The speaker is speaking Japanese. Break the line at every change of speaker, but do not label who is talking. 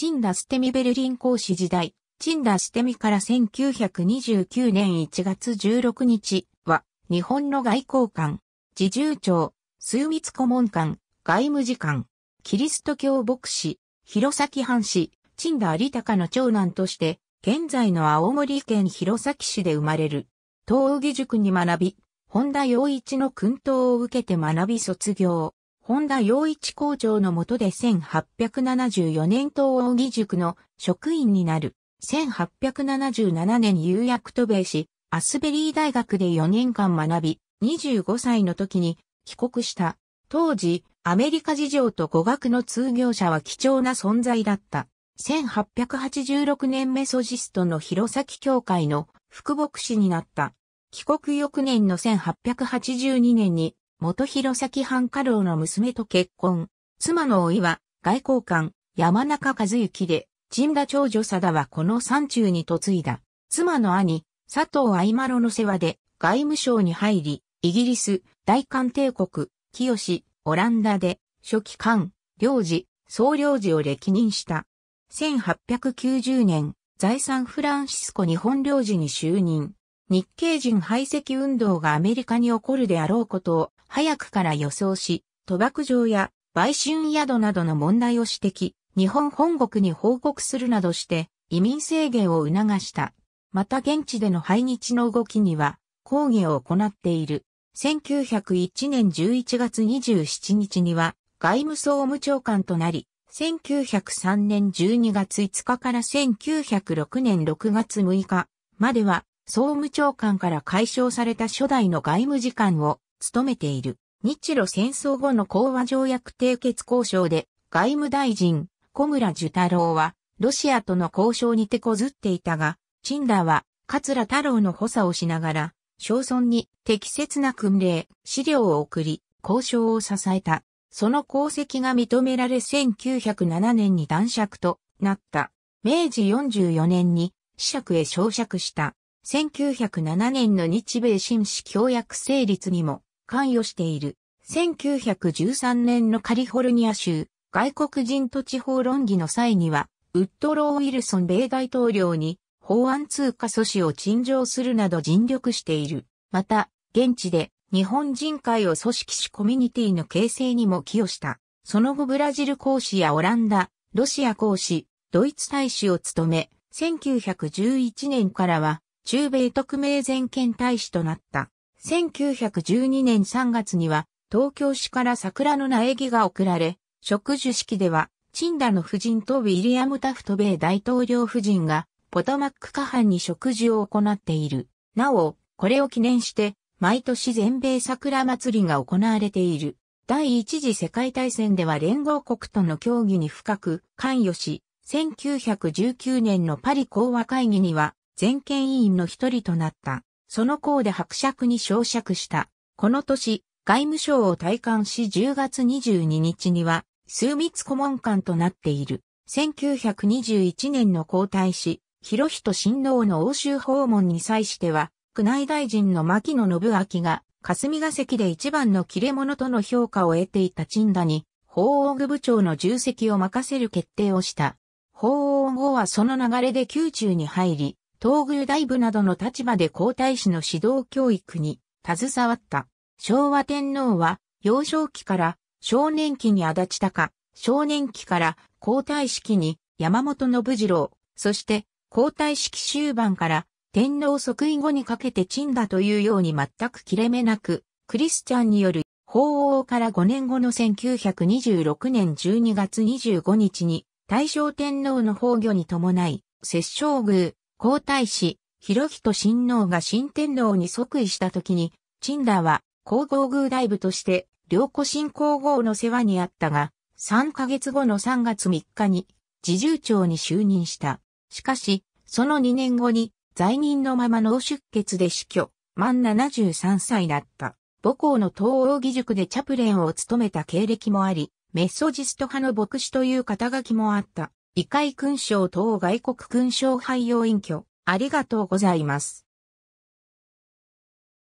チン・ダステミベルリン公使時代、チン・ダステミから1929年1月16日は、日本の外交官、自重長、枢密顧問官、外務次官、キリスト教牧師、弘前藩士、チンダ・有高の長男として、現在の青森県弘前市で生まれる。東義塾に学び、本田洋一の訓導を受けて学び卒業。本田洋一校長の下で1874年東王義塾の職員になる。1877年有薬渡米し、アスベリー大学で4年間学び、25歳の時に帰国した。当時、アメリカ事情と語学の通業者は貴重な存在だった。1886年メソジストの弘前教会の副牧師になった。帰国翌年の1882年に元弘前藩家老の娘と結婚。妻の老いは、外交官、山中和幸で、陳田長女貞はこの山中に嫁いだ。妻の兄、佐藤愛麻呂の世話で、外務省に入り、イギリス、大韓帝国、清、オランダで、初期官、領事、総領事を歴任した。1890年、財産フランシスコ日本領事に就任。日系人排斥運動がアメリカに起こるであろうことを早くから予想し、賭博場や売春宿などの問題を指摘、日本本国に報告するなどして移民制限を促した。また現地での排日の動きには抗議を行っている。1901年11月27日には外務総務長官となり、1903年12月5日から1906年6月6日までは総務長官から解消された初代の外務次官を務めている。日露戦争後の講和条約締結交渉で、外務大臣、小村寿太郎は、ロシアとの交渉に手こずっていたが、陳ーは、桂太郎の補佐をしながら、小村に適切な訓令、資料を送り、交渉を支えた。その功績が認められ1907年に断爵となった。明治44年に、死者へ昇爵した。1907年の日米紳士協約成立にも関与している。1913年のカリフォルニア州、外国人土地法論議の際には、ウッドロー・ウィルソン米大統領に法案通過阻止を陳情するなど尽力している。また、現地で日本人会を組織しコミュニティの形成にも寄与した。その後ブラジル講師やオランダ、ロシア講師、ドイツ大使を務め、1911年からは中米特命全権大使となった。1912年3月には、東京市から桜の苗木が贈られ、植樹式では、チンダの夫人とウィリアム・タフト米大統領夫人が、ポトマック下半に植樹を行っている。なお、これを記念して、毎年全米桜祭りが行われている。第一次世界大戦では連合国との協議に深く関与し、1919年のパリ講和会議には全権委員の一人となった。その功で伯爵に昇爵した。この年、外務省を退官し10月22日には、枢密顧問官となっている。1921年の皇太子、広人親王の欧州訪問に際しては、宮内大臣の牧野信明が、霞が関で一番の切れ者との評価を得ていた陳田に、法王具部長の重責を任せる決定をした。法王後はその流れで宮中に入り、東宮大部などの立場で皇太子の指導教育に携わった。昭和天皇は幼少期から少年期に足立か、少年期から皇太子期に山本信次郎、そして皇太子期終盤から天皇即位後にかけて鎮だというように全く切れ目なく、クリスチャンによる法王から5年後の1926年12月25日に大正天皇の崩御に伴い、摂政宮、皇太子、広人親王が新天皇に即位した時に、チンダは皇后宮大部として、両子新皇后の世話にあったが、3ヶ月後の3月3日に、侍従長に就任した。しかし、その2年後に、在任のまま脳出血で死去、満73歳だった。母校の東央義塾でチャプレンを務めた経歴もあり、メッソジスト派の牧師という肩書もあった。異界勲章等外国勲章廃用隠居、ありがとうございます。